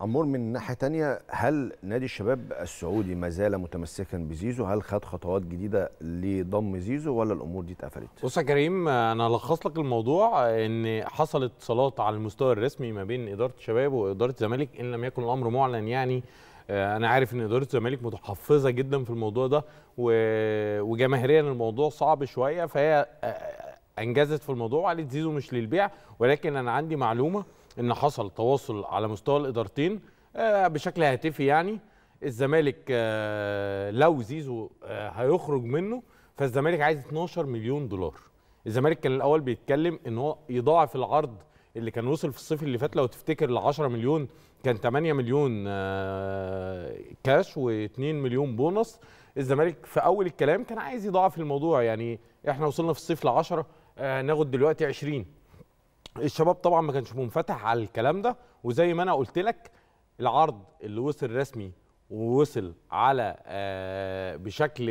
عمور من ناحيه تانية هل نادي الشباب السعودي ما زال متمسكا بزيزو هل خد خطوات جديده لضم زيزو ولا الامور دي اتقفلت بص يا كريم انا الخص لك الموضوع ان حصل اتصالات على المستوى الرسمي ما بين اداره الشباب واداره الزمالك ان لم يكن الامر معلن يعني آه، انا عارف ان اداره الزمالك متحفظه جدا في الموضوع ده وجماهيريا الموضوع صعب شويه فهي آه، آه، انجزت في الموضوع وقالت زيزو مش للبيع ولكن انا عندي معلومه ان حصل تواصل على مستوى الادارتين آه، بشكل هاتفي يعني الزمالك آه، لو زيزو آه، هيخرج منه فالزمالك عايز 12 مليون دولار الزمالك كان الاول بيتكلم ان هو يضاعف العرض اللي كان وصل في الصيف اللي فات لو تفتكر ال 10 مليون كان 8 مليون كاش و2 مليون بونص الزمالك في اول الكلام كان عايز يضاعف الموضوع يعني احنا وصلنا في الصيف ل 10 ناخد دلوقتي 20 الشباب طبعا ما كانش منفتح على الكلام ده وزي ما انا قلت لك العرض اللي وصل رسمي ووصل على آه، بشكل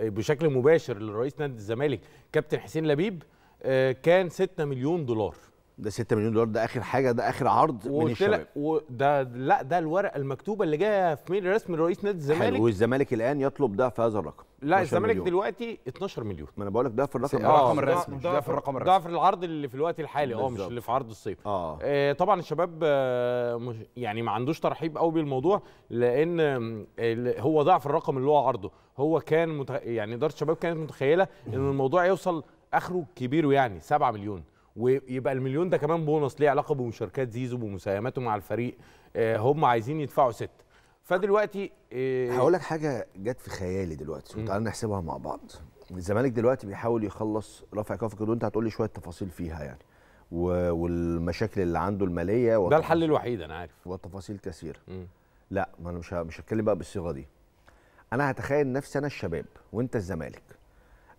بشكل مباشر لرئيس نادي الزمالك كابتن حسين لبيب آه، كان 6 مليون دولار ده 6 مليون دولار ده اخر حاجه ده اخر عرض من الشباب وده لا ده الورقه المكتوبه اللي جايه في ميل رسمي لرئيس نادي الزمالك والزمالك الان يطلب ده في هذا الرقم لا الزمالك مليون. دلوقتي 12 مليون ما انا بقول لك ده في الرقم الرقم الرسمي مش ده في الرقم الرسمي ده في العرض اللي في الوقت الحالي اه مش اللي في عرض الصيف آه. آه طبعا الشباب آه يعني ما عندوش ترحيب قوي بالموضوع لان آه هو ضعف الرقم اللي هو عرضه هو كان يعني اداره الشباب كانت متخيله ان الموضوع يوصل اخره كبيره يعني 7 مليون ويبقى المليون ده كمان بونص ليه علاقه بمشاركات زيزو بمساهماته مع الفريق آه، هم عايزين يدفعوا سته فدلوقتي آه، هقول لك حاجه جت في خيالي دلوقتي وتعالى نحسبها مع بعض الزمالك دلوقتي بيحاول يخلص رفع كوفي كده وانت هتقول لي شويه تفاصيل فيها يعني والمشاكل اللي عنده الماليه ده الحل الوحيد انا عارف وتفاصيل كثيره لا ما انا مش مش هتكلم بقى بالصيغه دي انا هتخيل نفسي انا الشباب وانت الزمالك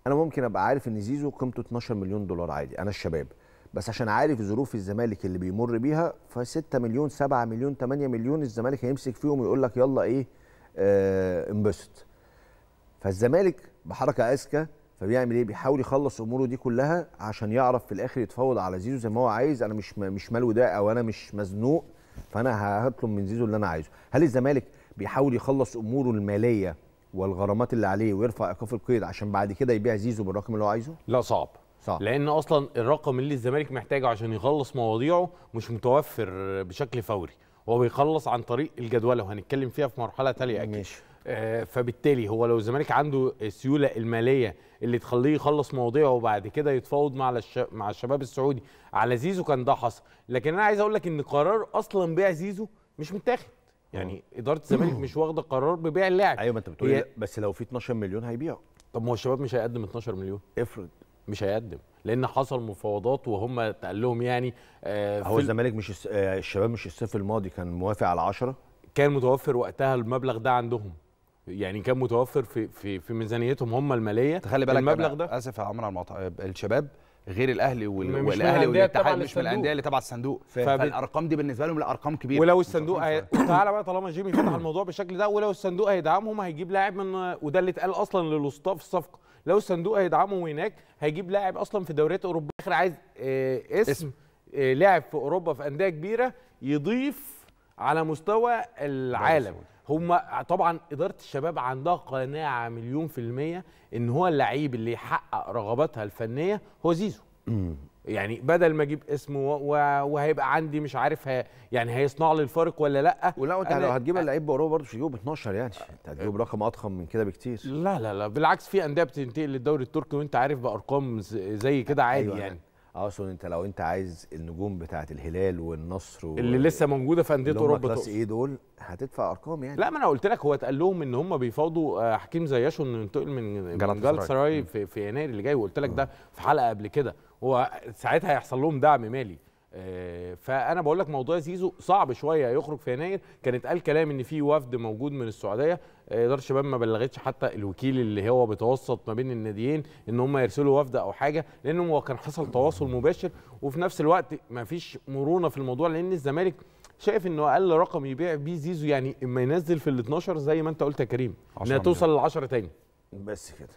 انا ممكن ابقى عارف ان زيزو قيمته 12 مليون دولار عادي انا الشباب بس عشان عارف ظروف الزمالك اللي بيمر بيها ف 6 مليون 7 مليون 8 مليون الزمالك هيمسك فيهم ويقول لك يلا ايه آه، انبسط فالزمالك بحركه اذكى فبيعمل ايه بيحاول يخلص اموره دي كلها عشان يعرف في الاخر يتفاوض على زيزو زي ما هو عايز انا مش مش مال وداع او انا مش مزنوق فانا هطلب من زيزو اللي انا عايزه هل الزمالك بيحاول يخلص اموره الماليه والغرامات اللي عليه ويرفع ايقاف القيد عشان بعد كده يبيع زيزو بالرقم اللي هو عايزه لا صعب صح. لان اصلا الرقم اللي الزمالك محتاجه عشان يخلص مواضيعه مش متوفر بشكل فوري هو بيخلص عن طريق الجدوله وهنتكلم فيها في مرحله تاليه اكيد ماشي. آه فبالتالي هو لو الزمالك عنده السيوله الماليه اللي تخليه يخلص مواضيعه وبعد كده يتفاوض مع الش... مع الشباب السعودي على زيزو كان ده حصل لكن انا عايز اقول لك ان قرار اصلا بيع زيزو مش متاخد يعني اداره الزمالك مش واخده قرار ببيع اللاعب ايوه ما انت بتقول هي... بس لو في 12 مليون هيبيعه طب ما هو الشباب مش هيقدم 12 مليون افرض مش هيقدم لان حصل مفاوضات وهم اتقال لهم يعني آه، هو الزمالك مش آه، الشباب مش الصيف الماضي كان موافق على 10 كان متوفر وقتها المبلغ ده عندهم يعني كان متوفر في في في ميزانيتهم هم الماليه تخلي بالك المبلغ ده اسف يا عمرو على المقطع الشباب غير الاهلي وال... والاهلي والاتحاد مش من الانديه اللي تبع الصندوق فالارقام دي بالنسبه لهم لا ارقام كبيره ولو الصندوق هي... تعالى بقى طالما جيمي فتح الموضوع بالشكل ده ولو الصندوق هيدعمهم هيجيب لاعب من وده اللي اتقال اصلا للوسطاء في الصفقه لو الصندوق هيدعمهم هناك هيجيب لاعب اصلا في دوريات اوروبا اخر عايز آه، اسم, اسم. آه، لاعب في اوروبا في انديه كبيره يضيف على مستوى العالم هم طبعا اداره الشباب عندها قناعه مليون في الميه ان هو اللعيب اللي يحقق رغباتها الفنيه هو زيزو يعني بدل ما اجيب اسمه وهيبقى عندي مش عارف يعني هيصنع لي الفارق ولا لا ولا انت لو هتجيب اللعيب بقروه برضه مش هتجيب 12 يعني انت هتجيب رقم اضخم من كده بكتير لا لا لا بالعكس في انديه بتنتقل للدوري التركي وانت عارف بارقام زي كده عادي أيوة يعني أيوة. اقصد اه انت لو انت عايز النجوم بتاعه الهلال والنصر و... اللي لسه موجوده في انديه اوروبا بس ايه دول هتدفع ارقام يعني لا ما انا قلت لك هو اتقال لهم ان هم بيفاوضوا آه، حكيم زياشو انه ينتقل من جالات سراي في, في يناير اللي جاي وقلت لك ده في حلقه قبل كده هو ساعتها هيحصل لهم دعم مالي آه، فانا بقول لك موضوع زيزو صعب شويه يخرج في يناير كان اتقال كلام ان في وفد موجود من السعوديه آه، اداره الشباب ما بلغتش حتى الوكيل اللي هو بيتوسط ما بين الناديين ان هم يرسلوا وفد او حاجه لان هو كان حصل تواصل مباشر وفي نفس الوقت ما فيش مرونه في الموضوع لان الزمالك شايف انه اقل رقم يبيع بيه زيزو يعني اما ينزل في ال 12 زي ما انت قلت يا كريم انها توصل ل 10 تاني بس كده